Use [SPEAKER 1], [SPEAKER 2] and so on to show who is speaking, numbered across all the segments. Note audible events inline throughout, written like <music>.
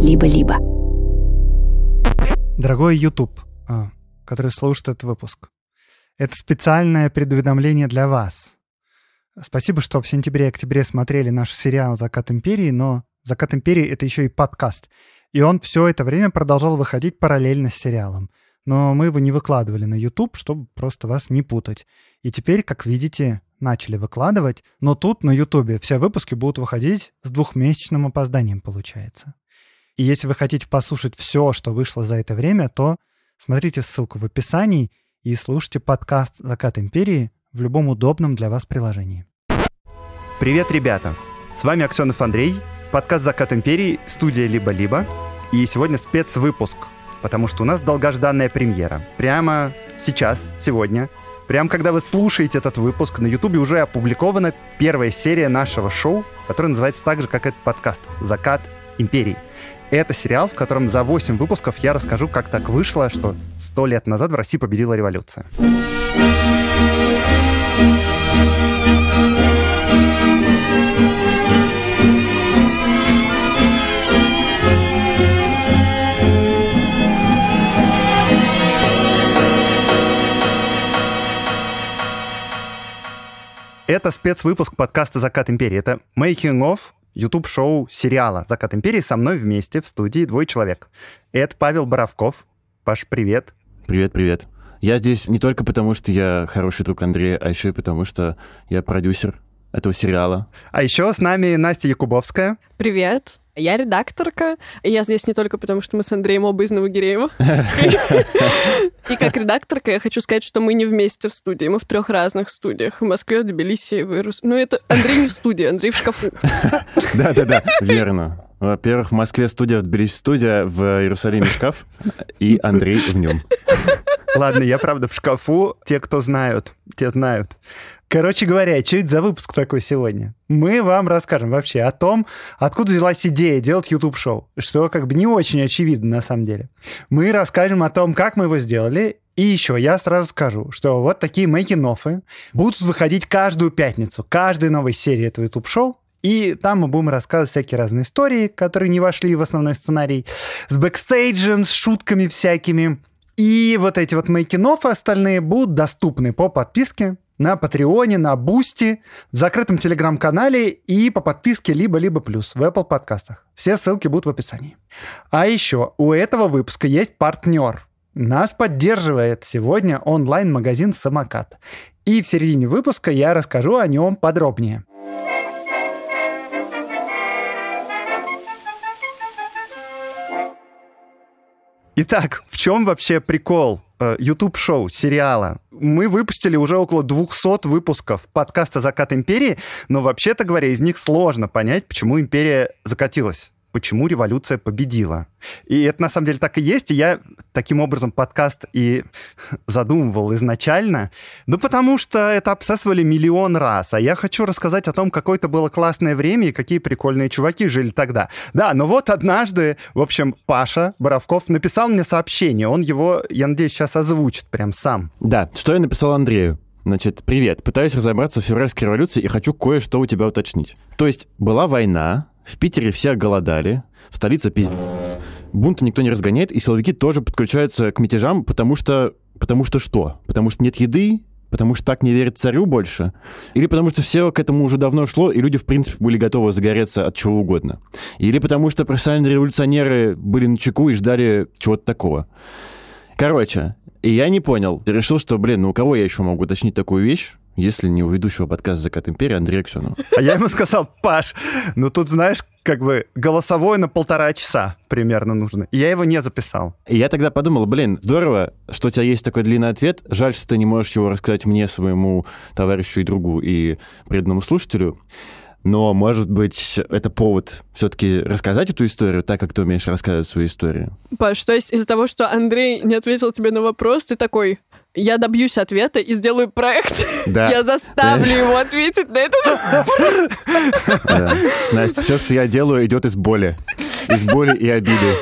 [SPEAKER 1] либо-либо. Дорогой YouTube, а, который слушает этот выпуск, это специальное предуведомление для вас. Спасибо, что в сентябре и октябре смотрели наш сериал «Закат империи», но «Закат империи» — это еще и подкаст. И он все это время продолжал выходить параллельно с сериалом. Но мы его не выкладывали на YouTube, чтобы просто вас не путать. И теперь, как видите, начали выкладывать, но тут на YouTube все выпуски будут выходить с двухмесячным опозданием, получается. И если вы хотите послушать все, что вышло за это время, то смотрите ссылку в описании и слушайте подкаст «Закат империи» в любом удобном для вас приложении. Привет, ребята! С вами Аксенов Андрей, подкаст «Закат империи», студия «Либо-либо». И сегодня спецвыпуск, потому что у нас долгожданная премьера. Прямо сейчас, сегодня, прямо когда вы слушаете этот выпуск, на Ютубе уже опубликована первая серия нашего шоу, которое называется так же, как этот подкаст «Закат империй. Это сериал, в котором за 8 выпусков я расскажу, как так вышло, что 100 лет назад в России победила революция. Это спецвыпуск подкаста «Закат империи». Это making of YouTube-шоу сериала «Закат империи» со мной вместе в студии «Двое человек». Это Павел Боровков. Паш, привет.
[SPEAKER 2] Привет, привет. Я здесь не только потому, что я хороший друг Андрея, а еще и потому, что я продюсер этого сериала. А еще с нами Настя Якубовская.
[SPEAKER 3] Привет. Я редакторка, и я здесь не только потому, что мы с Андреем оба из Новогиреева. <laughs> И как редакторка я хочу сказать, что мы не вместе в студии, мы в трех разных студиях. В Москве, Тбилиси и Вырус. Ну это Андрей не в студии, Андрей в шкафу.
[SPEAKER 2] <laughs> Да-да-да, верно. Во-первых, в Москве студия, в Тбилиси студия, в Иерусалиме шкаф, и Андрей в нем.
[SPEAKER 1] Ладно, я правда в шкафу. Те, кто знают, те знают. Короче говоря, что это за выпуск такой сегодня? Мы вам расскажем вообще о том, откуда взялась идея делать YouTube-шоу, что как бы не очень очевидно на самом деле. Мы расскажем о том, как мы его сделали, и еще я сразу скажу, что вот такие мейкинофы будут выходить каждую пятницу, каждой новой серии этого YouTube-шоу, и там мы будем рассказывать всякие разные истории, которые не вошли в основной сценарий, с бэкстейджем, с шутками всякими. И вот эти вот мейкинофы остальные будут доступны по подписке на Патреоне, на Бусти, в закрытом Телеграм-канале и по подписке «Либо-либо плюс» в Apple подкастах. Все ссылки будут в описании. А еще у этого выпуска есть партнер. Нас поддерживает сегодня онлайн-магазин «Самокат». И в середине выпуска я расскажу о нем подробнее. Итак, в чем вообще прикол э, YouTube-шоу, сериала? мы выпустили уже около 200 выпусков подкаста «Закат империи», но вообще-то говоря, из них сложно понять, почему империя закатилась почему революция победила. И это на самом деле так и есть, и я таким образом подкаст и <laughs> задумывал изначально, ну потому что это обсасывали миллион раз, а я хочу рассказать о том, какое это было классное время и какие прикольные чуваки жили тогда. Да, но вот однажды, в общем, Паша Боровков написал мне сообщение, он его, я надеюсь,
[SPEAKER 2] сейчас озвучит прям сам. Да, что я написал Андрею? Значит, привет. Пытаюсь разобраться в февральской революции и хочу кое-что у тебя уточнить. То есть была война, в Питере все голодали, в столице пиздец. Бунта никто не разгоняет, и силовики тоже подключаются к мятежам, потому что... Потому что что? Потому что нет еды, Потому что так не верят царю больше? Или потому что все к этому уже давно шло, и люди, в принципе, были готовы загореться от чего угодно? Или потому что профессиональные революционеры были на чеку и ждали чего-то такого? Короче, и я не понял. Решил, что, блин, ну у кого я еще могу уточнить такую вещь? если не у ведущего подкаста «Закат империи» Андрея Аксенова.
[SPEAKER 1] А я ему сказал, Паш, ну тут, знаешь, как бы голосовой на полтора часа примерно нужно. И я
[SPEAKER 2] его не записал. И я тогда подумал, блин, здорово, что у тебя есть такой длинный ответ. Жаль, что ты не можешь его рассказать мне, своему товарищу и другу и преданному слушателю. Но, может быть, это повод все-таки рассказать эту историю так, как ты умеешь рассказывать свою историю.
[SPEAKER 3] Паш, то есть из-за того, что Андрей не ответил тебе на вопрос, ты такой, я добьюсь ответа и сделаю проект. Да. Я заставлю его ответить на этот вопрос.
[SPEAKER 2] Настя, все, что я делаю, идет из боли. Из боли и обиды.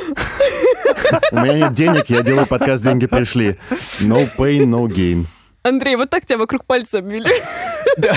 [SPEAKER 2] У меня нет денег, я делаю подкаст «Деньги пришли». No pain, no gain.
[SPEAKER 3] Андрей, вот так тебя вокруг пальца обвели. Да,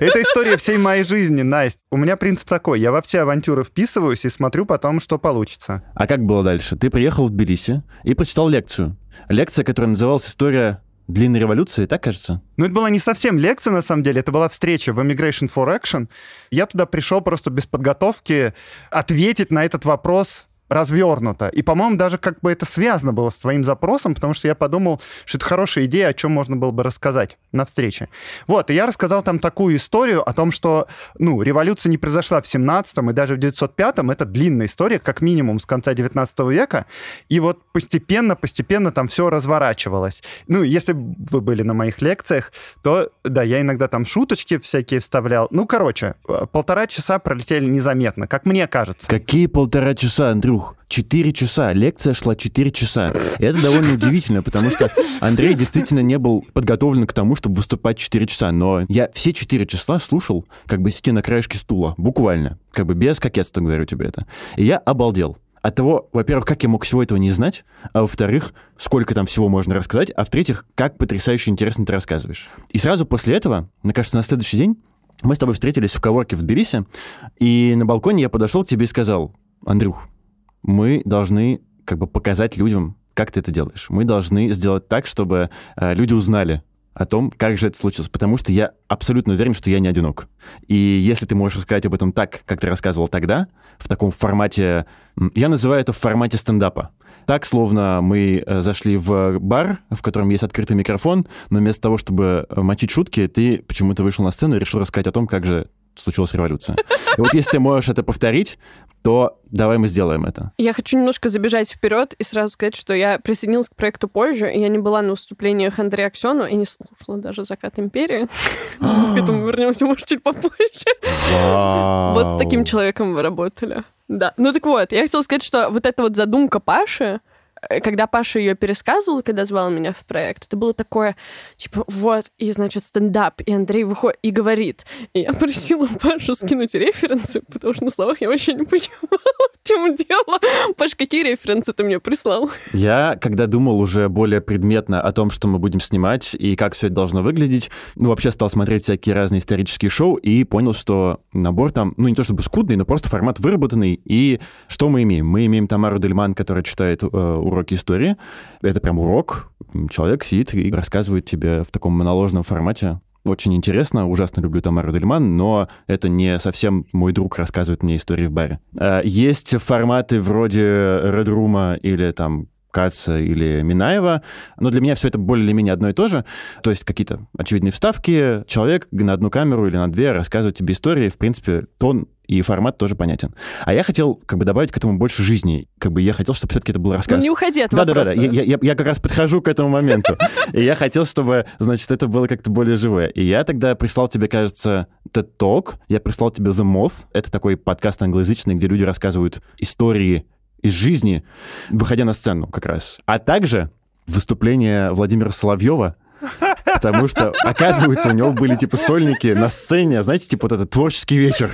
[SPEAKER 1] это история всей моей жизни, Настя. У меня принцип такой, я во все авантюры вписываюсь и смотрю
[SPEAKER 2] потом, что получится. А как было дальше? Ты приехал в Тбилиси и прочитал лекцию. Лекция, которая называлась «История длинной революции, так кажется?
[SPEAKER 1] Ну, это была не совсем лекция, на самом деле, это была встреча в Immigration for Action. Я туда пришел просто без подготовки ответить на этот вопрос, развернуто. И, по-моему, даже как бы это связано было с твоим запросом, потому что я подумал, что это хорошая идея, о чем можно было бы рассказать на встрече. Вот, и я рассказал там такую историю о том, что, ну, революция не произошла в 17-м и даже в 905-м. Это длинная история, как минимум, с конца 19 века. И вот постепенно-постепенно там все разворачивалось. Ну, если вы были на моих лекциях, то, да, я иногда там шуточки всякие вставлял. Ну, короче, э, полтора часа пролетели незаметно, как мне кажется.
[SPEAKER 2] Какие полтора часа, Андрюх? дух. Четыре часа. Лекция шла четыре часа. И это довольно удивительно, потому что Андрей действительно не был подготовлен к тому, чтобы выступать четыре часа. Но я все четыре часа слушал, как бы сидя на краешке стула. Буквально. Как бы без кокетства говорю тебе это. И я обалдел от того, во-первых, как я мог всего этого не знать, а во-вторых, сколько там всего можно рассказать, а в-третьих, как потрясающе интересно ты рассказываешь. И сразу после этого, мне кажется, на следующий день мы с тобой встретились в коворке в Тбилиси, и на балконе я подошел к тебе и сказал, Андрюх, мы должны как бы показать людям, как ты это делаешь. Мы должны сделать так, чтобы э, люди узнали о том, как же это случилось, потому что я абсолютно уверен, что я не одинок. И если ты можешь рассказать об этом так, как ты рассказывал тогда, в таком формате, я называю это в формате стендапа. Так, словно мы э, зашли в бар, в котором есть открытый микрофон, но вместо того, чтобы э, мочить шутки, ты почему-то вышел на сцену и решил рассказать о том, как же случилась революция. И вот если ты можешь это повторить, то давай мы сделаем это.
[SPEAKER 3] Я хочу немножко забежать вперед и сразу сказать, что я присоединилась к проекту позже, и я не была на выступлениях Андрея Аксенова и не слушала даже «Закат империи». <gasps> <laughs> К этому вернемся, может, чуть попозже.
[SPEAKER 2] Вот с таким
[SPEAKER 3] человеком вы работали. Да. Ну так вот, я хотела сказать, что вот эта вот задумка Паши, Э, когда Паша ее пересказывал, когда звал меня в проект, это было такое, типа, вот, и, значит, стендап, и Андрей выходит и говорит. И я просила Пашу скинуть референсы, потому что на словах я вообще не понимала, в чем дело. Паш, какие референсы ты мне прислал?
[SPEAKER 2] Я, когда думал уже более предметно о том, что мы будем снимать и как все это должно выглядеть, ну, вообще стал смотреть всякие разные исторические шоу и понял, что набор там, ну, не то чтобы скудный, но просто формат выработанный. И что мы имеем? Мы имеем Тамару Дельман, которая читает э, урок истории. Это прям урок. Человек сидит и рассказывает тебе в таком моноложном формате очень интересно, ужасно люблю Тамару Дельман, но это не совсем мой друг рассказывает мне истории в баре. А, есть форматы вроде Red Room а или там Каца или Минаева, но для меня все это более-менее или одно и то же. То есть какие-то очевидные вставки, человек на одну камеру или на две рассказывает тебе истории, в принципе, тон и формат тоже понятен. А я хотел как бы добавить к этому больше жизни. Как бы я хотел, чтобы все-таки это был рассказ. Ну, не уходи от да, вопроса. Да, да, да. Я, я, я как раз подхожу к этому моменту. И я хотел, чтобы, значит, это было как-то более живое. И я тогда прислал тебе, кажется, TED Talk. Я прислал тебе The Moth. Это такой подкаст англоязычный, где люди рассказывают истории из жизни, выходя на сцену как раз. А также выступление Владимира Соловьева, потому что, оказывается, у него были, типа, сольники на сцене, а знаете, типа, вот этот творческий вечер.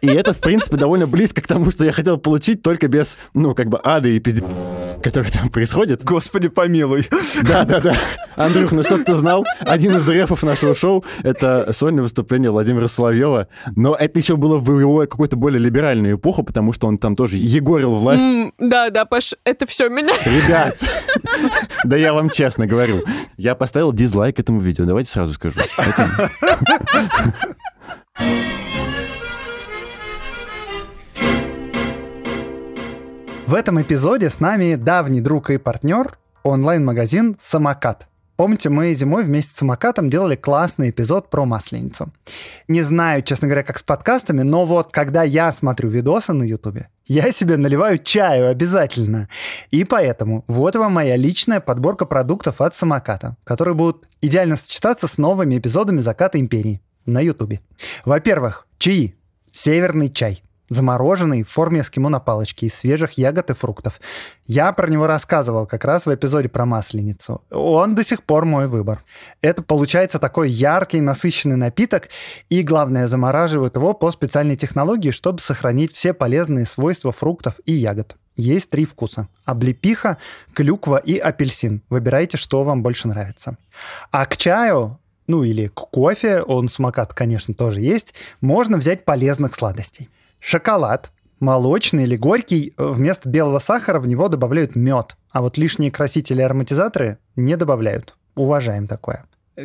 [SPEAKER 2] И это, в принципе, довольно близко к тому, что я хотел получить, только без, ну, как бы ада и пизде который там происходит. Господи, помилуй. Да-да-да. Андрюх, ну что ты знал? Один из рефов нашего шоу — это сольное выступление Владимира Соловьева. Но это еще было в его какую-то более либеральную эпоху, потому что он там тоже егорил власть.
[SPEAKER 3] Да-да, Паш, это все меня. Ребят,
[SPEAKER 2] да я вам честно говорю. Я поставил дизлайк этому видео, давайте сразу скажу. Это...
[SPEAKER 1] В этом эпизоде с нами давний друг и партнер онлайн-магазин «Самокат». Помните, мы зимой вместе с самокатом делали классный эпизод про масленицу. Не знаю, честно говоря, как с подкастами, но вот когда я смотрю видосы на Ютубе, я себе наливаю чаю обязательно. И поэтому вот вам моя личная подборка продуктов от самоката, которые будут идеально сочетаться с новыми эпизодами «Заката империи» на Ютубе. Во-первых, чаи. Северный чай – замороженный в форме эскимо на палочке из свежих ягод и фруктов. Я про него рассказывал как раз в эпизоде про масленицу. Он до сих пор мой выбор. Это получается такой яркий, насыщенный напиток, и главное, замораживают его по специальной технологии, чтобы сохранить все полезные свойства фруктов и ягод. Есть три вкуса. Облепиха, клюква и апельсин. Выбирайте, что вам больше нравится. А к чаю ну или к кофе, он смакат, конечно, тоже есть, можно взять полезных сладостей шоколад, молочный или горький, вместо белого сахара в него добавляют мед, а вот лишние красители и ароматизаторы не добавляют. Уважаем такое.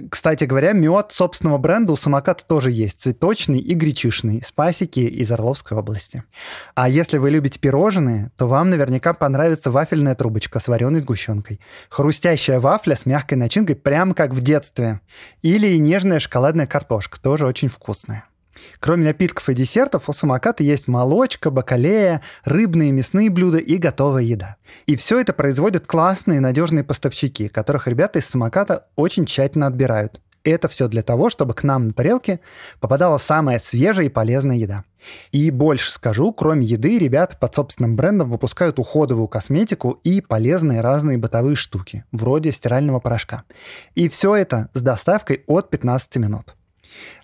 [SPEAKER 1] Кстати говоря, мед собственного бренда у самоката тоже есть. Цветочный и гречишный. С из Орловской области. А если вы любите пирожные, то вам наверняка понравится вафельная трубочка с вареной сгущенкой. Хрустящая вафля с мягкой начинкой, прямо как в детстве. Или нежная шоколадная картошка, тоже очень вкусная. Кроме напитков и десертов, у самоката есть молочка, бакалея, рыбные и мясные блюда и готовая еда. И все это производят классные надежные поставщики, которых ребята из самоката очень тщательно отбирают. И это все для того, чтобы к нам на тарелке попадала самая свежая и полезная еда. И больше скажу, кроме еды, ребят под собственным брендом выпускают уходовую косметику и полезные разные бытовые штуки, вроде стирального порошка. И все это с доставкой от 15 минут.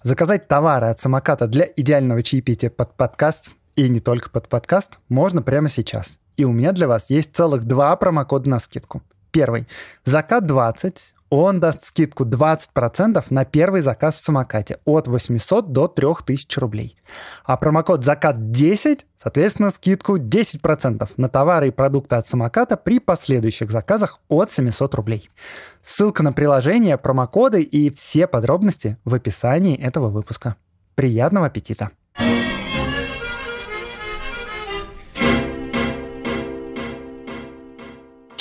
[SPEAKER 1] Заказать товары от самоката для идеального чаепития под подкаст и не только под подкаст можно прямо сейчас. И у меня для вас есть целых два промокода на скидку. Первый. Закат 20 он даст скидку 20% на первый заказ в самокате от 800 до 3000 рублей. А промокод «Закат10», соответственно, скидку 10% на товары и продукты от самоката при последующих заказах от 700 рублей. Ссылка на приложение, промокоды и все подробности в описании этого выпуска. Приятного аппетита!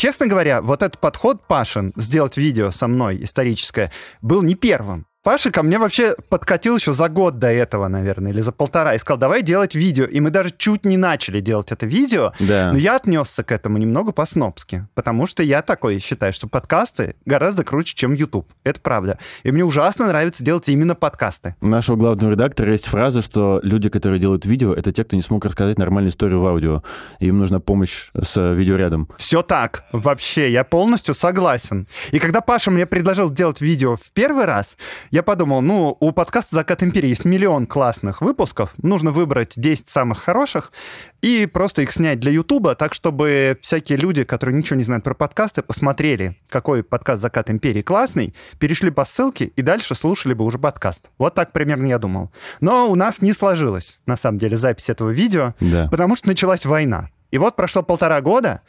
[SPEAKER 1] Честно говоря, вот этот подход Пашин сделать видео со мной историческое был не первым. Паша ко мне вообще подкатил еще за год до этого, наверное, или за полтора, и сказал, давай делать видео. И мы даже чуть не начали делать это видео, да. но я отнесся к этому немного по-снопски, потому что я такой считаю, что подкасты гораздо круче, чем YouTube. Это правда. И мне ужасно нравится делать именно подкасты.
[SPEAKER 2] У нашего главного редактора есть фраза, что люди, которые делают видео, это те, кто не смог рассказать нормальную историю в аудио. им нужна помощь с э, видеорядом. Все так. Вообще, я полностью согласен. И
[SPEAKER 1] когда Паша мне предложил делать видео в первый раз, я я подумал, ну, у подкаста «Закат империи» есть миллион классных выпусков, нужно выбрать 10 самых хороших и просто их снять для Ютуба, так, чтобы всякие люди, которые ничего не знают про подкасты, посмотрели, какой подкаст «Закат империи» классный, перешли по ссылке и дальше слушали бы уже подкаст. Вот так примерно я думал. Но у нас не сложилось, на самом деле, запись этого видео, да. потому что началась война. И вот прошло полтора года,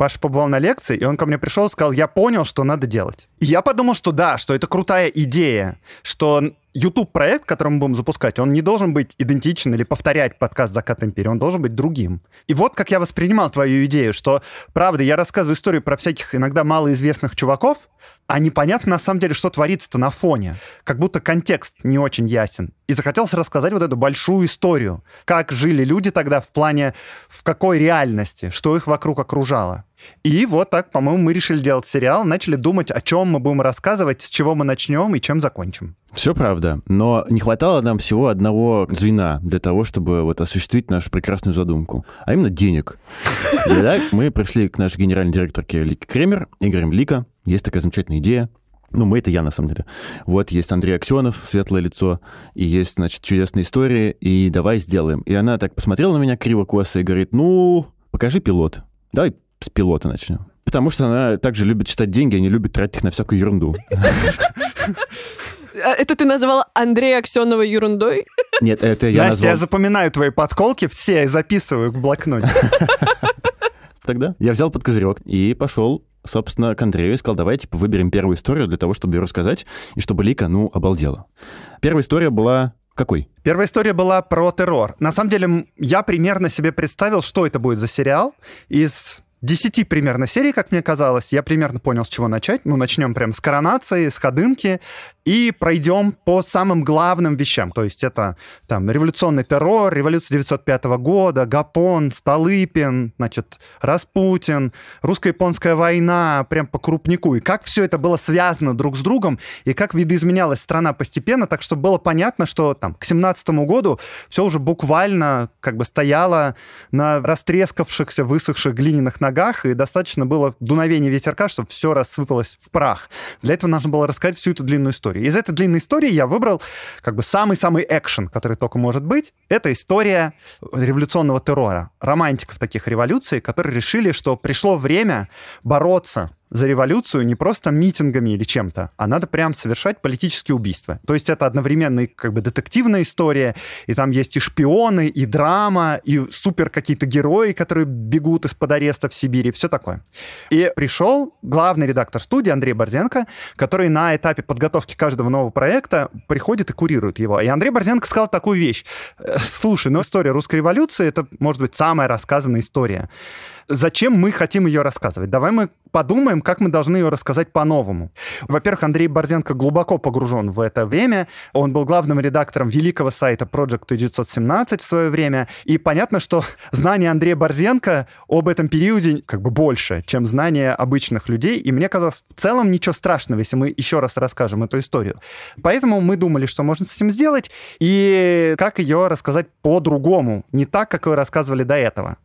[SPEAKER 1] Паша побывал на лекции, и он ко мне пришел и сказал, я понял, что надо делать. И я подумал, что да, что это крутая идея, что YouTube-проект, который мы будем запускать, он не должен быть идентичен или повторять подкаст «Закат империи», он должен быть другим. И вот как я воспринимал твою идею, что, правда, я рассказываю историю про всяких иногда малоизвестных чуваков, а непонятно на самом деле, что творится-то на фоне. Как будто контекст не очень ясен. И захотелось рассказать вот эту большую историю. Как жили люди тогда в плане, в какой реальности, что их вокруг окружало. И вот так, по-моему, мы решили делать сериал, начали думать, о чем мы будем рассказывать, с чего мы начнем и чем закончим.
[SPEAKER 2] Все правда, но не хватало нам всего одного звена для того, чтобы вот осуществить нашу прекрасную задумку, а именно денег. Итак, мы пришли к нашей генеральной директорке Лике Кремер и говорим, Лика, есть такая замечательная идея, ну, мы это я, на самом деле. Вот есть Андрей Аксенов, светлое лицо, и есть, значит, чудесные истории, и давай сделаем. И она так посмотрела на меня криво-косо и говорит, ну, покажи пилот. Давай с пилота начнем. Потому что она также любит читать деньги, а не любит тратить их на всякую ерунду.
[SPEAKER 3] А это ты назвала Андрея Аксенова ерундой?
[SPEAKER 2] Нет, это я Настя, назвал... я
[SPEAKER 1] запоминаю твои подколки, все я записываю в блокноте.
[SPEAKER 2] <laughs> Тогда я взял под козырек и пошел собственно, к Андрею и сказал, давай, типа, выберем первую историю для того, чтобы ее рассказать, и чтобы Лика, ну, обалдела. Первая история была какой?
[SPEAKER 1] Первая история была про террор. На самом деле, я примерно себе представил, что это будет за сериал из 10 примерно серий, как мне казалось. Я примерно понял, с чего начать. Ну, начнем прям с коронации, с ходынки и пройдем по самым главным вещам. То есть это там революционный террор, революция 905 года, Гапон, Столыпин, значит, Распутин, русско-японская война, прям по крупнику. И как все это было связано друг с другом, и как видоизменялась страна постепенно, так что было понятно, что там к 17 году все уже буквально как бы стояло на растрескавшихся, высохших глиняных ногах ногах, и достаточно было дуновения ветерка, чтобы все рассыпалось в прах. Для этого нужно было рассказать всю эту длинную историю. Из этой длинной истории я выбрал как бы самый-самый экшен, который только может быть. Это история революционного террора, романтиков таких революций, которые решили, что пришло время бороться за революцию не просто митингами или чем-то, а надо прям совершать политические убийства. То есть это одновременно и как бы детективная история, и там есть и шпионы, и драма, и супер какие-то герои, которые бегут из-под ареста в Сибири, все такое. И пришел главный редактор студии Андрей Борзенко, который на этапе подготовки каждого нового проекта приходит и курирует его. И Андрей Борзенко сказал такую вещь. «Э, слушай, ну история русской революции — это, может быть, самая рассказанная история. Зачем мы хотим ее рассказывать? Давай мы подумаем, как мы должны ее рассказать по-новому. Во-первых, Андрей Борзенко глубоко погружен в это время. Он был главным редактором великого сайта Project 917 в свое время. И понятно, что знание Андрея Борзенко об этом периоде как бы больше, чем знание обычных людей. И мне казалось, в целом ничего страшного, если мы еще раз расскажем эту историю. Поэтому мы думали, что можно с этим сделать и как ее рассказать по-другому, не так, как ее рассказывали до этого.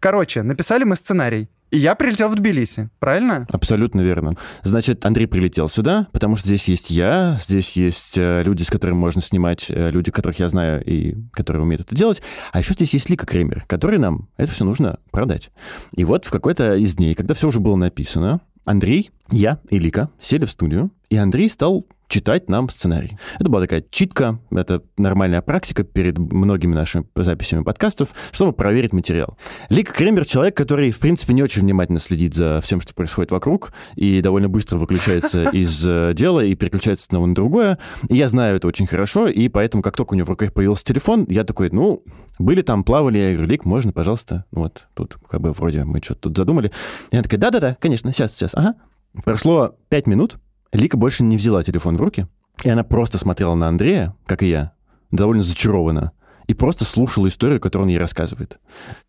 [SPEAKER 1] Короче, написали мы сценарий. И я прилетел в Тбилиси,
[SPEAKER 2] правильно? Абсолютно верно. Значит, Андрей прилетел сюда, потому что здесь есть я, здесь есть э, люди, с которыми можно снимать, э, люди, которых я знаю и которые умеют это делать. А еще здесь есть Лика Кремер, который нам это все нужно продать. И вот в какой-то из дней, когда все уже было написано, Андрей, я и Лика сели в студию, и Андрей стал читать нам сценарий. Это была такая читка, это нормальная практика перед многими нашими записями подкастов, чтобы проверить материал. Лик Кремер — человек, который, в принципе, не очень внимательно следит за всем, что происходит вокруг, и довольно быстро выключается <laughs> из э, дела и переключается одного на другое. И я знаю это очень хорошо, и поэтому, как только у него в руках появился телефон, я такой, ну, были там, плавали, я говорю, Лик, можно, пожалуйста? Вот, тут как бы вроде мы что-то тут задумали. И она такая, да-да-да, конечно, сейчас, сейчас, ага. Прошло пять минут, Лика больше не взяла телефон в руки, и она просто смотрела на Андрея, как и я, довольно зачарованно, и просто слушала историю, которую он ей рассказывает.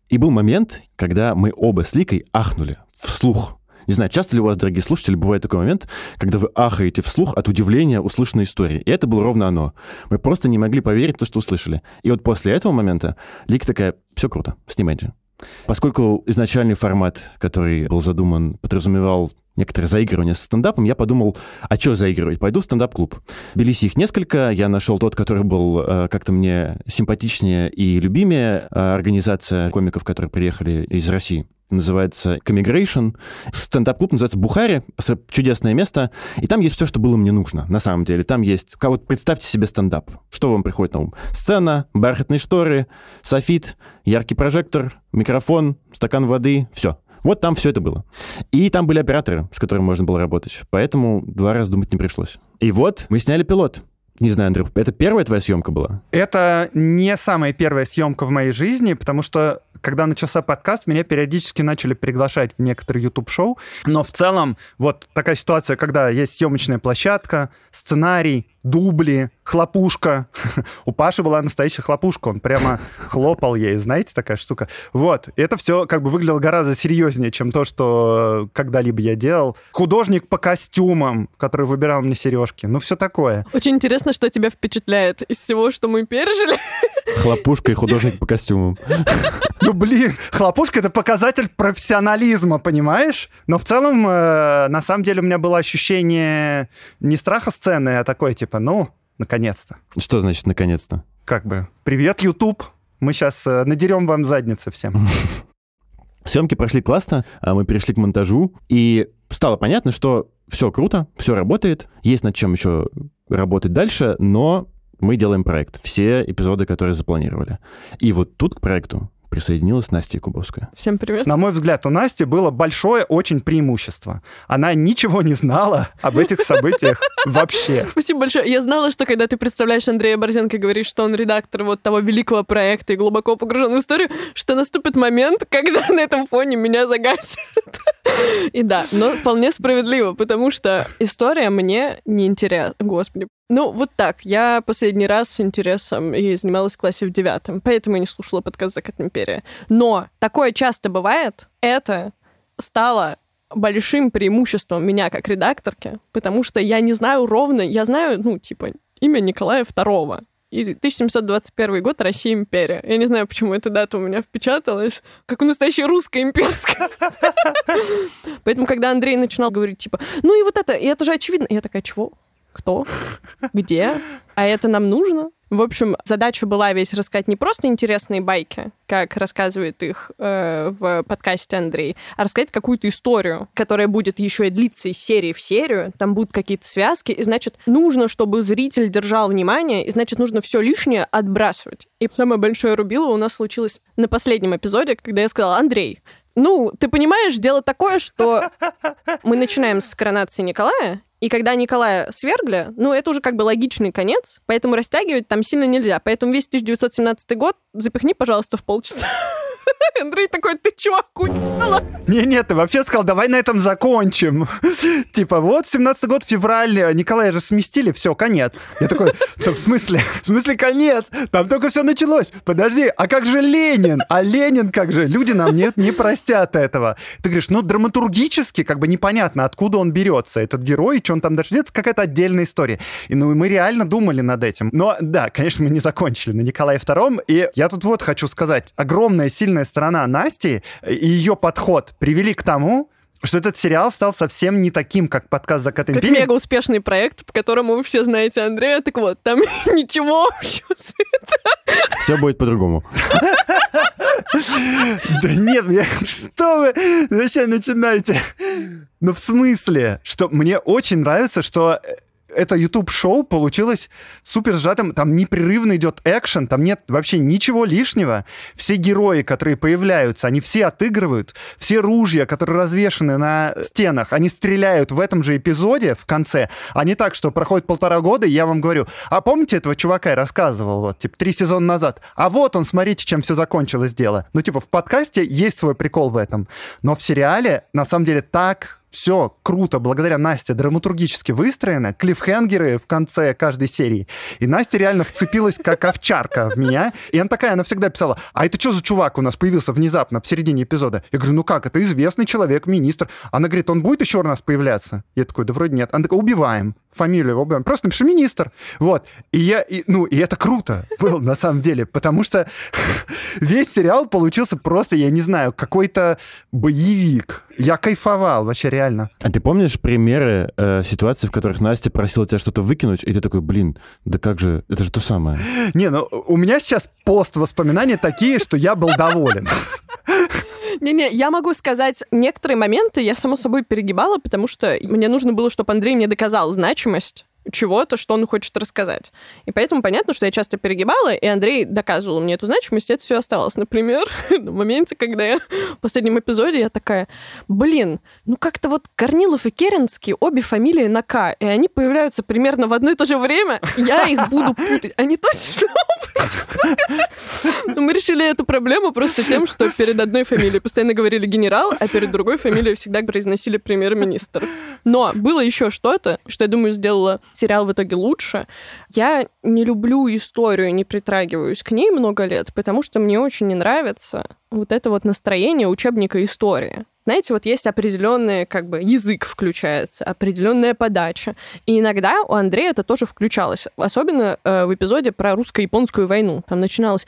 [SPEAKER 2] И был момент, когда мы оба с Ликой ахнули вслух. Не знаю, часто ли у вас, дорогие слушатели, бывает такой момент, когда вы ахаете вслух от удивления услышанной истории. И это было ровно оно. Мы просто не могли поверить в то, что услышали. И вот после этого момента Лика такая, все круто, снимайте. Поскольку изначальный формат, который был задуман, подразумевал некоторые заигрывания со стендапом, я подумал, а что заигрывать? Пойду в стендап-клуб. Белись их несколько, я нашел тот, который был э, как-то мне симпатичнее и любимее. Э, организация комиков, которые приехали из России называется Comigration. Стендап-клуб называется Бухари, чудесное место. И там есть все, что было мне нужно, на самом деле. Там есть... кого Вот представьте себе стендап. Что вам приходит на ум? Сцена, бархатные шторы, софит, яркий прожектор, микрофон, стакан воды. Все. Вот там все это было. И там были операторы, с которыми можно было работать. Поэтому два раза думать не пришлось. И вот мы сняли пилот. Не знаю, Андрюх, это первая твоя съемка была?
[SPEAKER 1] Это не самая первая съемка в моей жизни, потому что когда начался подкаст, меня периодически начали приглашать в некоторые YouTube-шоу. Но в целом вот такая ситуация, когда есть съемочная площадка, сценарий, дубли, хлопушка. <laughs> У Паши была настоящая хлопушка, он прямо хлопал ей, знаете, такая штука. Вот, это все как бы выглядело гораздо серьезнее, чем то, что э, когда-либо я делал. Художник по костюмам, который выбирал мне сережки, ну все такое.
[SPEAKER 3] Очень интересно, что тебя впечатляет из всего, что мы пережили.
[SPEAKER 2] <laughs> Хлопушка и художник по костюмам.
[SPEAKER 1] Ну блин, хлопушка это показатель профессионализма, понимаешь? Но в целом, э, на самом деле, у меня было ощущение не страха сцены, а такое типа, типа, ну, наконец-то.
[SPEAKER 2] Что значит наконец-то? Как бы,
[SPEAKER 1] привет, YouTube, мы сейчас э, надерем вам задницы всем.
[SPEAKER 2] <laughs> Съемки прошли классно, а мы перешли к монтажу, и стало понятно, что все круто, все работает, есть над чем еще работать дальше, но мы делаем проект, все эпизоды, которые запланировали. И вот тут к проекту присоединилась Настя Кубовская.
[SPEAKER 3] Всем привет.
[SPEAKER 1] На мой взгляд, у Насти было большое очень преимущество. Она ничего не знала об этих событиях <laughs> вообще.
[SPEAKER 3] Спасибо большое. Я знала, что когда ты представляешь Андрея Борзенко и говоришь, что он редактор вот того великого проекта и глубоко погружен в историю, что наступит момент, <laughs> когда на этом фоне меня загасит. <laughs> И да, но вполне справедливо, потому что история мне не интересна. Господи, ну, вот так. Я последний раз с интересом и занималась в классе в девятом, поэтому я не слушала подкаст «Закат империи. Но такое часто бывает. Это стало большим преимуществом меня как редакторки, потому что я не знаю ровно, я знаю, ну, типа, имя Николая II, и 1721 год Россия империя. Я не знаю, почему эта дата у меня впечаталась, как у настоящей русской имперской. <laughs> Поэтому, когда Андрей начинал говорить, типа, ну и вот это, и это же очевидно, я такая, чего? кто, где, а это нам нужно. В общем, задача была весь рассказать не просто интересные байки, как рассказывает их э, в подкасте Андрей, а рассказать какую-то историю, которая будет еще и длиться из серии в серию. Там будут какие-то связки, и значит, нужно, чтобы зритель держал внимание, и значит, нужно все лишнее отбрасывать. И самое большое рубило у нас случилось на последнем эпизоде, когда я сказала, Андрей, ну, ты понимаешь, дело такое, что мы начинаем с коронации Николая, и когда Николая свергли, ну, это уже как бы логичный конец, поэтому растягивать там сильно нельзя. Поэтому весь 1917 год запихни, пожалуйста, в полчаса. <laughs> Андрей такой, ты чё, охуела?
[SPEAKER 1] Не-не, ты вообще сказал, давай на этом закончим. <laughs> Типа, вот, 17 год, февраль, Николая же сместили, все, конец. Я такой, в смысле? В смысле конец? Там только все началось. Подожди, а как же Ленин? А Ленин как же? Люди нам нет, не простят этого. Ты говоришь, ну, драматургически как бы непонятно, откуда он берется, этот герой, что он там дальше идет, какая-то отдельная история. И ну, мы реально думали над этим. Но да, конечно, мы не закончили на Николае II. И я тут вот хочу сказать, огромное, сильное негативная сторона Насти и ее подход привели к тому, что этот сериал стал совсем не таким, как подкаст «Закаты Как
[SPEAKER 3] мега успешный проект, по которому вы все знаете Андрея. Так вот, там <laughs> ничего
[SPEAKER 2] Все будет по-другому.
[SPEAKER 3] Да нет,
[SPEAKER 1] что вы вообще начинаете? Ну, в смысле, что мне очень нравится, что э, это YouTube шоу получилось супер сжатым. Там непрерывно идет экшен, там нет вообще ничего лишнего. Все герои, которые появляются, они все отыгрывают. Все ружья, которые развешены на стенах, они стреляют в этом же эпизоде в конце. А не так, что проходит полтора года, и я вам говорю, а помните этого чувака я рассказывал, вот, типа, три сезона назад? А вот он, смотрите, чем все закончилось дело. Ну, типа, в подкасте есть свой прикол в этом. Но в сериале, на самом деле, так все круто, благодаря Насте, драматургически выстроено, клиффхенгеры в конце каждой серии. И Настя реально вцепилась как овчарка в меня. И она такая, она всегда писала, а это что за чувак у нас появился внезапно в середине эпизода? Я говорю, ну как, это известный человек, министр. Она говорит, он будет еще у нас появляться? Я такой, да вроде нет. Она такая, убиваем фамилию его обоим, просто напиши министр. Вот. И я, и, ну, и это круто было на самом деле, потому что <laughs> весь сериал получился просто, я не знаю, какой-то боевик. Я кайфовал вообще реально.
[SPEAKER 2] А ты помнишь примеры э, ситуаций, в которых Настя просила тебя что-то выкинуть, и ты такой, блин, да как же, это же то самое.
[SPEAKER 1] Не, ну у меня сейчас пост воспоминания такие, что я был доволен.
[SPEAKER 3] Не-не, я могу сказать, некоторые моменты я, само собой, перегибала, потому что мне нужно было, чтобы Андрей мне доказал значимость чего-то, что он хочет рассказать. И поэтому понятно, что я часто перегибала, и Андрей доказывал мне эту значимость, и это все оставалось. Например, на <laughs> моменте, когда я в последнем эпизоде, я такая, блин, ну как-то вот Корнилов и Керенский, обе фамилии на К, и они появляются примерно в одно и то же время, я их буду путать. Они точно Но <laughs> мы решили эту проблему просто тем, что перед одной фамилией постоянно говорили генерал, а перед другой фамилией всегда произносили премьер-министр. Но было еще что-то, что, я думаю, сделала сериал в итоге лучше. Я не люблю историю, не притрагиваюсь к ней много лет, потому что мне очень не нравится вот это вот настроение учебника истории знаете, вот есть определенный как бы язык включается, определенная подача. И иногда у Андрея это тоже включалось. Особенно э, в эпизоде про русско-японскую войну. Там начиналось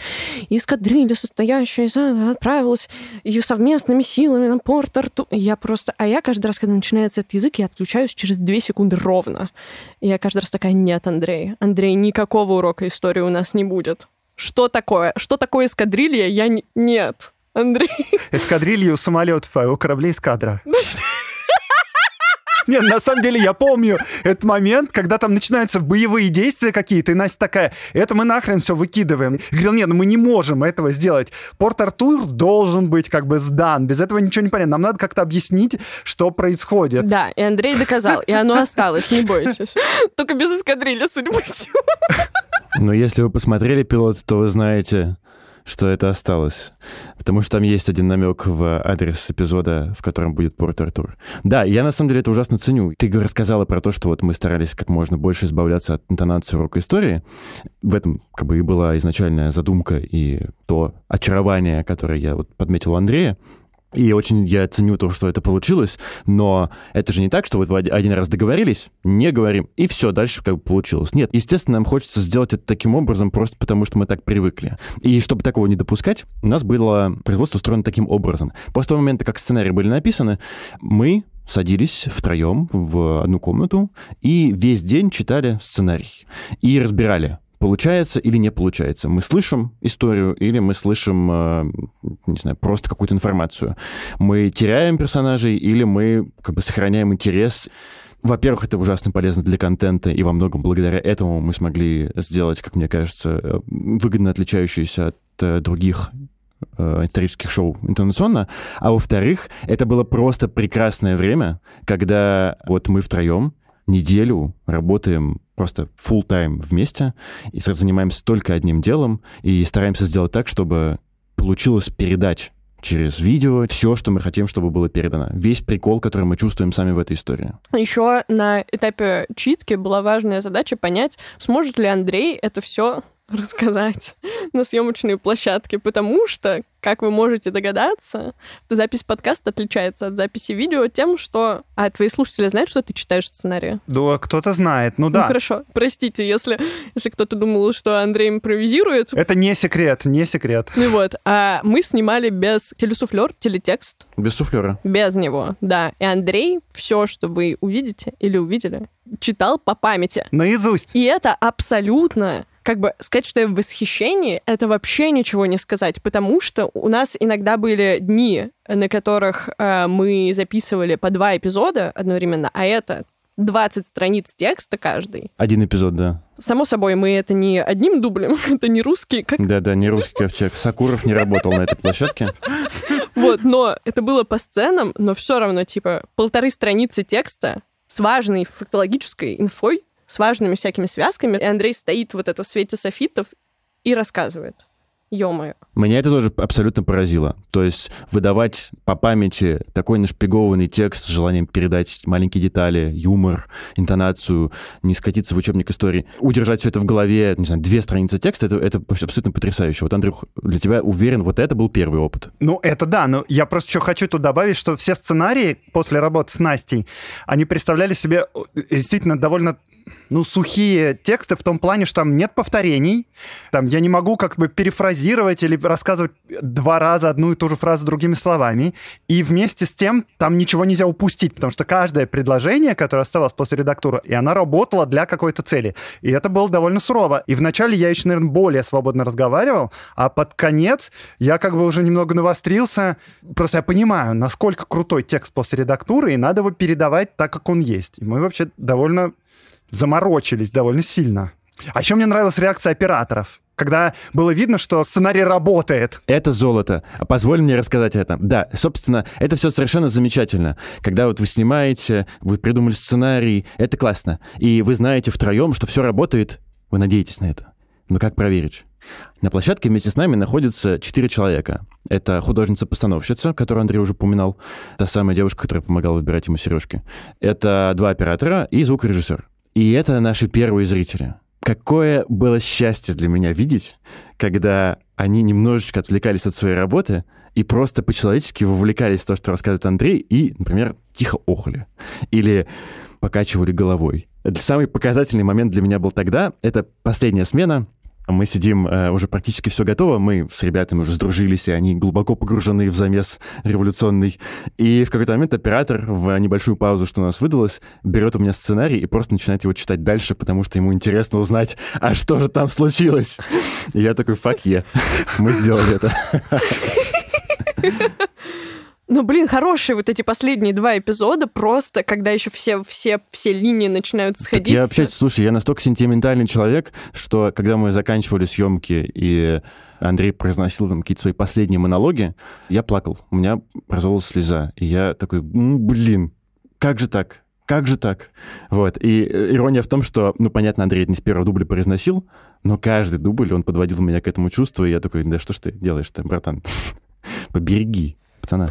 [SPEAKER 3] эскадрилья, состоящая из... отправилась ее совместными силами на порт Арту. Я просто... А я каждый раз, когда начинается этот язык, я отключаюсь через две секунды ровно. И я каждый раз такая, нет, Андрей, Андрей, никакого урока истории у нас не будет. Что такое? Что такое эскадрилья? Я... Не... Нет. Андрей.
[SPEAKER 1] Эскадрилью самолетов, а у кораблей эскадра. <laughs> Нет, на самом деле я помню этот момент, когда там начинаются боевые действия какие-то, и Настя такая, это мы нахрен все выкидываем. Я говорил, нет, ну мы не можем этого сделать. Порт-Артур должен быть как бы сдан, без этого ничего не понятно. Нам надо как-то объяснить, что происходит.
[SPEAKER 3] Да, и Андрей доказал, и оно осталось, не бойтесь. Только без эскадрильи судьба по
[SPEAKER 2] Но если вы посмотрели пилот, то вы знаете, что это осталось. Потому что там есть один намек в адрес эпизода, в котором будет Порт Артур. Да, я на самом деле это ужасно ценю. Ты рассказала про то, что вот мы старались как можно больше избавляться от интонации урока истории. В этом как бы и была изначальная задумка и то очарование, которое я вот подметил у Андрея. И очень я ценю то, что это получилось, но это же не так, что вот вы один раз договорились, не говорим, и все, дальше как бы получилось. Нет, естественно, нам хочется сделать это таким образом, просто потому что мы так привыкли. И чтобы такого не допускать, у нас было производство устроено таким образом. После того момента, как сценарии были написаны, мы садились втроем в одну комнату и весь день читали сценарий и разбирали, получается или не получается. Мы слышим историю или мы слышим, э, не знаю, просто какую-то информацию. Мы теряем персонажей или мы как бы сохраняем интерес. Во-первых, это ужасно полезно для контента, и во многом благодаря этому мы смогли сделать, как мне кажется, э, выгодно отличающуюся от э, других исторических шоу интонационно, а во-вторых, это было просто прекрасное время, когда вот мы втроем неделю работаем просто full time вместе и занимаемся только одним делом и стараемся сделать так, чтобы получилось передать через видео все, что мы хотим, чтобы было передано. Весь прикол, который мы чувствуем сами в этой истории.
[SPEAKER 3] Еще на этапе читки была важная задача понять, сможет ли Андрей это все рассказать на съемочной площадке, потому что, как вы можете догадаться, запись подкаста отличается от записи видео тем, что... А твои слушатели знают, что ты читаешь сценарий?
[SPEAKER 1] Да, кто-то знает, ну, ну да. Ну, хорошо,
[SPEAKER 3] простите, если, если кто-то думал, что Андрей импровизирует.
[SPEAKER 1] Это не секрет, не секрет.
[SPEAKER 3] Ну вот, а мы снимали без телесуфлер, телетекст.
[SPEAKER 2] Без суфлера.
[SPEAKER 3] Без него, да. И Андрей все, что вы увидите или увидели, читал по памяти. Наизусть. И это абсолютно как бы сказать, что я в восхищении, это вообще ничего не сказать, потому что у нас иногда были дни, на которых э, мы записывали по два эпизода одновременно, а это 20 страниц текста каждый.
[SPEAKER 2] Один эпизод, да.
[SPEAKER 3] Само собой, мы это не одним дублем, <laughs> это не русский. Как...
[SPEAKER 2] Да-да, не русский ковчег. Сакуров не работал на этой площадке. <laughs>
[SPEAKER 3] Вот, но это было по сценам, но все равно, типа, полторы страницы текста с важной фактологической инфой с важными всякими связками. И Андрей стоит вот это в свете софитов и рассказывает. Ё-моё.
[SPEAKER 2] Меня это тоже абсолютно поразило. То есть выдавать по памяти такой нашпигованный текст с желанием передать маленькие детали, юмор, интонацию, не скатиться в учебник истории, удержать все это в голове, не знаю, две страницы текста, это, это абсолютно потрясающе. Вот, Андрюх, для тебя уверен, вот это был первый опыт.
[SPEAKER 1] Ну, это да, но я просто еще хочу тут добавить, что все сценарии после работы с Настей, они представляли себе э, действительно довольно ну, сухие тексты в том плане, что там нет повторений. Там я не могу как бы перефразировать или рассказывать два раза одну и ту же фразу другими словами. И вместе с тем там ничего нельзя упустить, потому что каждое предложение, которое оставалось после редактуры, и она работала для какой-то цели. И это было довольно сурово. И вначале я еще, наверное, более свободно разговаривал, а под конец я как бы уже немного навострился. Просто я понимаю, насколько крутой текст после редактуры, и надо его передавать так, как он есть. И мы вообще довольно заморочились довольно сильно. А еще мне нравилась реакция операторов когда
[SPEAKER 2] было видно, что сценарий работает. Это золото. Позволь мне рассказать это. Да, собственно, это все совершенно замечательно. Когда вот вы снимаете, вы придумали сценарий, это классно. И вы знаете втроем, что все работает, вы надеетесь на это. Но ну как проверить? На площадке вместе с нами находятся четыре человека. Это художница-постановщица, которую Андрей уже упоминал, та самая девушка, которая помогала выбирать ему сережки. Это два оператора и звукорежиссер. И это наши первые зрители. Какое было счастье для меня видеть, когда они немножечко отвлекались от своей работы и просто по-человечески вовлекались в то, что рассказывает Андрей, и, например, тихо охали. Или покачивали головой. самый показательный момент для меня был тогда. Это последняя смена — а мы сидим, э, уже практически все готово, мы с ребятами уже сдружились, и они глубоко погружены в замес революционный. И в какой-то момент оператор в небольшую паузу, что у нас выдалось, берет у меня сценарий и просто начинает его читать дальше, потому что ему интересно узнать, а что же там случилось. И я такой, фак е, <laughs> мы сделали это.
[SPEAKER 3] <laughs> Ну, блин, хорошие вот эти последние два эпизода, просто когда еще все, все, все линии начинают сходиться. я
[SPEAKER 2] вообще, слушай, я настолько сентиментальный человек, что когда мы заканчивали съемки и Андрей произносил там какие-то свои последние монологи, я плакал, у меня образовалась слеза. И я такой, «Ну, блин, как же так? Как же так? Вот. И э, ирония в том, что, ну, понятно, Андрей это не с первого дубля произносил, но каждый дубль, он подводил меня к этому чувству, и я такой, да что ж ты делаешь-то, братан? <laughs> Побереги, пацана.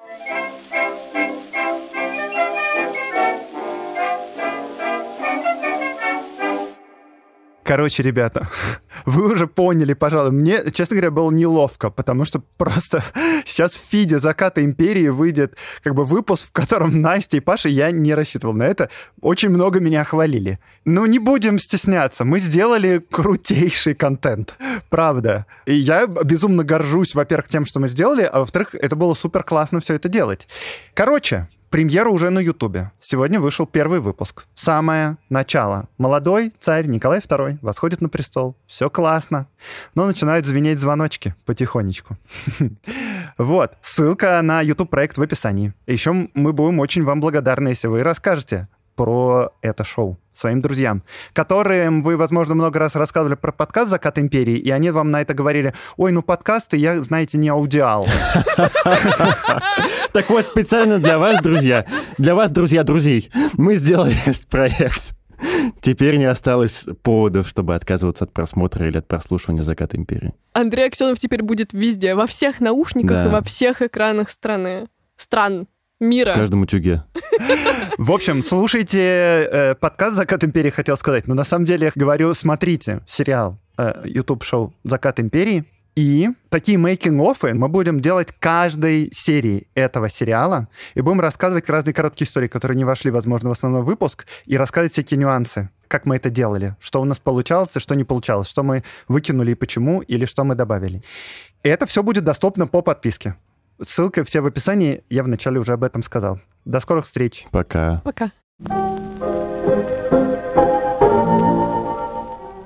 [SPEAKER 1] Короче, ребята, <laughs> вы уже поняли, пожалуй. Мне, честно говоря, было неловко, потому что <laughs> просто сейчас в фиде «Заката империи» выйдет как бы выпуск, в котором Настя и Паша, я не рассчитывал на это, очень много меня хвалили. Но ну, не будем стесняться, мы сделали крутейший контент. Правда. И я безумно горжусь, во-первых, тем, что мы сделали, а во-вторых, это было супер классно все это делать. Короче, Премьера уже на Ютубе. Сегодня вышел первый выпуск. Самое начало. Молодой царь Николай II восходит на престол. Все классно. Но начинают звенеть звоночки потихонечку. <laughs> Вот. Ссылка на YouTube-проект в описании. Еще мы будем очень вам благодарны, если вы расскажете про это шоу своим друзьям, которым вы, возможно, много раз рассказывали про подкаст «Закат империи», и они вам на это говорили, ой, ну подкасты я, знаете, не аудиал.
[SPEAKER 2] Так вот, специально для вас, друзья, для вас, друзья друзей, мы сделали этот проект. Теперь не осталось поводов, чтобы отказываться от просмотра или от прослушивания «Закат империи».
[SPEAKER 3] Андрей Аксенов теперь будет везде, во всех наушниках и во всех экранах страны. Стран мира. В каждом утюге.
[SPEAKER 2] В общем, слушайте
[SPEAKER 1] э, подкаст «Закат империи», хотел сказать. Но на самом деле я говорю, смотрите сериал, э, YouTube-шоу «Закат империи». И такие мейкинг-оффы мы будем делать каждой серии этого сериала. И будем рассказывать разные короткие истории, которые не вошли, возможно, в основной выпуск, и рассказывать всякие нюансы как мы это делали, что у нас получалось и что не получалось, что мы выкинули и почему, или что мы добавили. И это все будет доступно по подписке. Ссылка все в описании. Я вначале уже об этом сказал. До скорых встреч. Пока. Пока.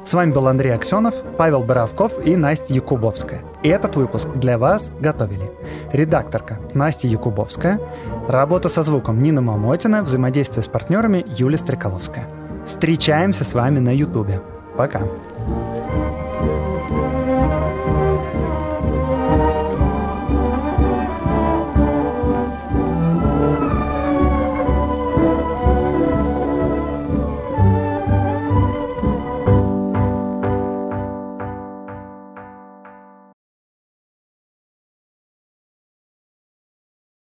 [SPEAKER 1] С вами был Андрей Аксенов, Павел Боровков и Настя Якубовская. И этот выпуск для вас готовили редакторка Настя Якубовская, работа со звуком Нина Мамотина, взаимодействие с партнерами Юлия Стрекаловская. Встречаемся с вами на Ютубе. Пока. thank